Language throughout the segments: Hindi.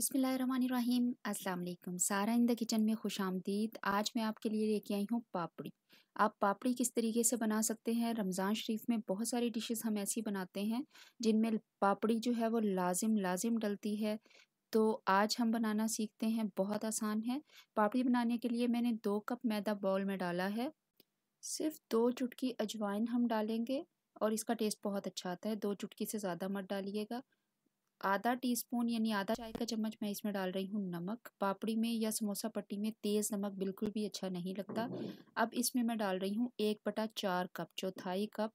बिसमीम अल्लाम सारा इन द किचन में खुश आमदीद आज मैं आपके लिए लेके आई हूँ पापड़ी आप पापड़ी किस तरीके से बना सकते हैं रमज़ान शरीफ में बहुत सारी डिशेस हम ऐसी बनाते हैं जिनमें पापड़ी जो है वो लाजिम लाजिम डलती है तो आज हम बनाना सीखते हैं बहुत आसान है पापड़ी बनाने के लिए मैंने दो कप मैदा बॉल में डाला है सिर्फ दो चुटकी अजवाइन हम डालेंगे और इसका टेस्ट बहुत अच्छा आता है दो चुटकी से ज़्यादा मत डालिएगा आधा टीस्पून यानी आधा चाय का चम्मच मैं इसमें डाल रही हूँ नमक पापड़ी में या समोसा पट्टी में तेज़ नमक बिल्कुल भी अच्छा नहीं लगता अब इसमें मैं डाल रही हूँ एक बटा चार कप चौथाई कप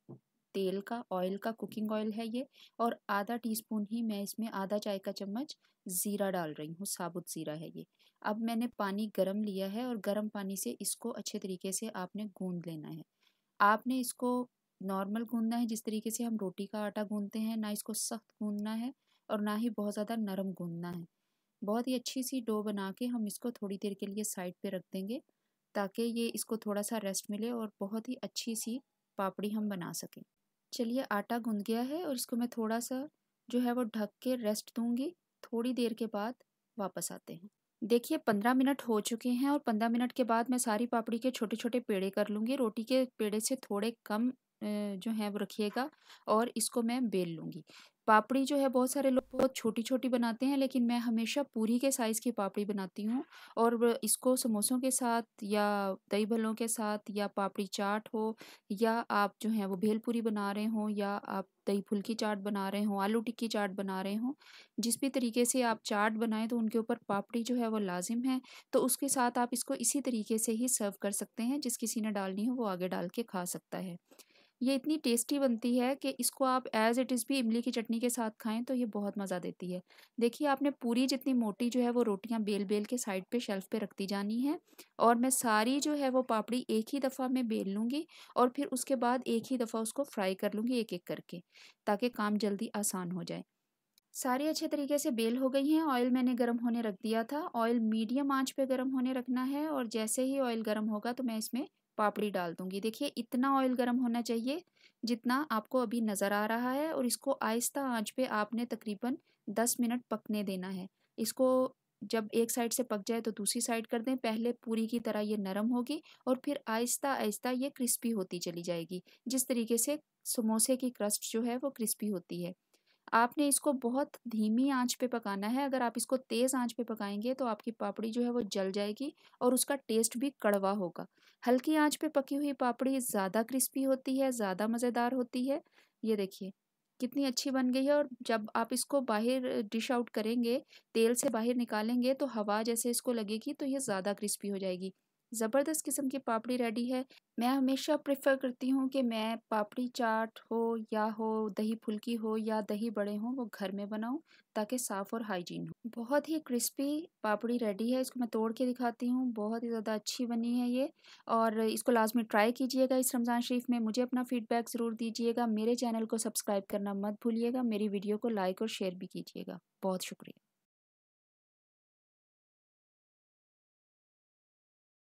तेल का ऑयल का कुकिंग ऑयल है ये और आधा टीस्पून ही मैं इसमें आधा चाय का चम्मच ज़ीरा डाल रही हूँ साबुत ज़ीरा है ये अब मैंने पानी गर्म लिया है और गर्म पानी से इसको अच्छे तरीके से आपने गूँद लेना है आपने इसको नॉर्मल गूंदना है जिस तरीके से हम रोटी का आटा गूँधते हैं ना इसको सख्त गूंदना है और ना ही बहुत ज़्यादा नरम गूंदना है बहुत ही अच्छी सी डो बना के हम इसको थोड़ी देर के लिए साइड पे रख देंगे ताकि ये इसको थोड़ा सा रेस्ट मिले और बहुत ही अच्छी सी पापड़ी हम बना सकें चलिए आटा गूंद गया है और इसको मैं थोड़ा सा जो है वो ढक के रेस्ट दूंगी थोड़ी देर के बाद वापस आते हैं देखिए पंद्रह मिनट हो चुके हैं और पंद्रह मिनट के बाद मैं सारी पापड़ी के छोटे छोटे पेड़े कर लूँगी रोटी के पेड़े से थोड़े कम जो हैं वो रखिएगा और इसको मैं बेल लूँगी पापड़ी जो है बहुत सारे लोग बहुत छोटी छोटी बनाते हैं लेकिन मैं हमेशा पूरी के साइज़ की पापड़ी बनाती हूँ और इसको समोसों के साथ या दही भल्लों के साथ या पापड़ी चाट हो या आप जो है वो भेल पूरी बना रहे हों या आप दही फुल्की चाट बना रहे हों आलू टिक्की चाट बना रहे हों जिस भी तरीके से आप चाट बनाएं तो उनके ऊपर पापड़ी जो है वो लाजिम है तो उसके साथ आप इसको इसी तरीके से ही सर्व कर सकते हैं जिस किसी ने डालनी हो वो आगे डाल के खा सकता है ये इतनी टेस्टी बनती है कि इसको आप एज़ इट इज़ भी इमली की चटनी के साथ खाएं तो ये बहुत मज़ा देती है देखिए आपने पूरी जितनी मोटी जो है वो रोटियां बेल बेल के साइड पे शेल्फ़ पे रखती जानी है और मैं सारी जो है वो पापड़ी एक ही दफ़ा में बेल लूँगी और फिर उसके बाद एक ही दफ़ा उसको फ्राई कर लूँगी एक एक करके ताकि काम जल्दी आसान हो जाए सारी अच्छे तरीके से बेल हो गई हैं ऑयल मैंने गर्म होने रख दिया था ऑयल मीडियम आंच पे गर्म होने रखना है और जैसे ही ऑयल गर्म होगा तो मैं इसमें पापड़ी डाल दूंगी देखिए इतना ऑयल गर्म होना चाहिए जितना आपको अभी नज़र आ रहा है और इसको आहिस्ता आंच पे आपने तकरीबन दस मिनट पकने देना है इसको जब एक साइड से पक जाए तो दूसरी साइड कर दें पहले पूरी की तरह ये नरम होगी और फिर आहिस्ता आहिस्ता ये क्रिस्पी होती चली जाएगी जिस तरीके से समोसे की क्रस्ट जो है वो क्रिस्पी होती है आपने इसको बहुत धीमी आंच पे पकाना है अगर आप इसको तेज़ आंच पे पकाएंगे तो आपकी पापड़ी जो है वो जल जाएगी और उसका टेस्ट भी कड़वा होगा हल्की आंच पे पकी हुई पापड़ी ज़्यादा क्रिस्पी होती है ज़्यादा मज़ेदार होती है ये देखिए कितनी अच्छी बन गई है और जब आप इसको बाहर डिश आउट करेंगे तेल से बाहर निकालेंगे तो हवा जैसे इसको लगेगी तो ये ज़्यादा क्रिस्पी हो जाएगी ज़बरदस्त किस्म की पापड़ी रेडी है मैं हमेशा प्रेफर करती हूँ कि मैं पापड़ी चाट हो या हो दही फुल्की हो या दही बड़े हों वो घर में बनाऊँ ताकि साफ़ और हाइजीन हो बहुत ही क्रिस्पी पापड़ी रेडी है इसको मैं तोड़ के दिखाती हूँ बहुत ही ज़्यादा अच्छी बनी है ये और इसको लाजमी ट्राई कीजिएगा इस रमज़ान शरीफ में मुझे अपना फ़ीडबैक ज़रूर दीजिएगा मेरे चैनल को सब्सक्राइब करना मत भूलिएगा मेरी वीडियो को लाइक और शेयर भी कीजिएगा बहुत शुक्रिया